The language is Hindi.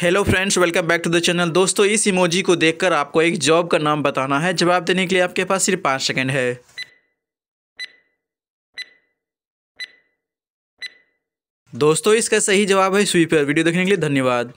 hello friends welcome back to the channel दोस्तों इस इमोजी को देखकर आपको एक जॉब का नाम बताना है जवाब देने के लिए आपके पास सिर्फ पाँच सेकंड है दोस्तों इसका सही जवाब है स्वीपर वीडियो देखने के लिए धन्यवाद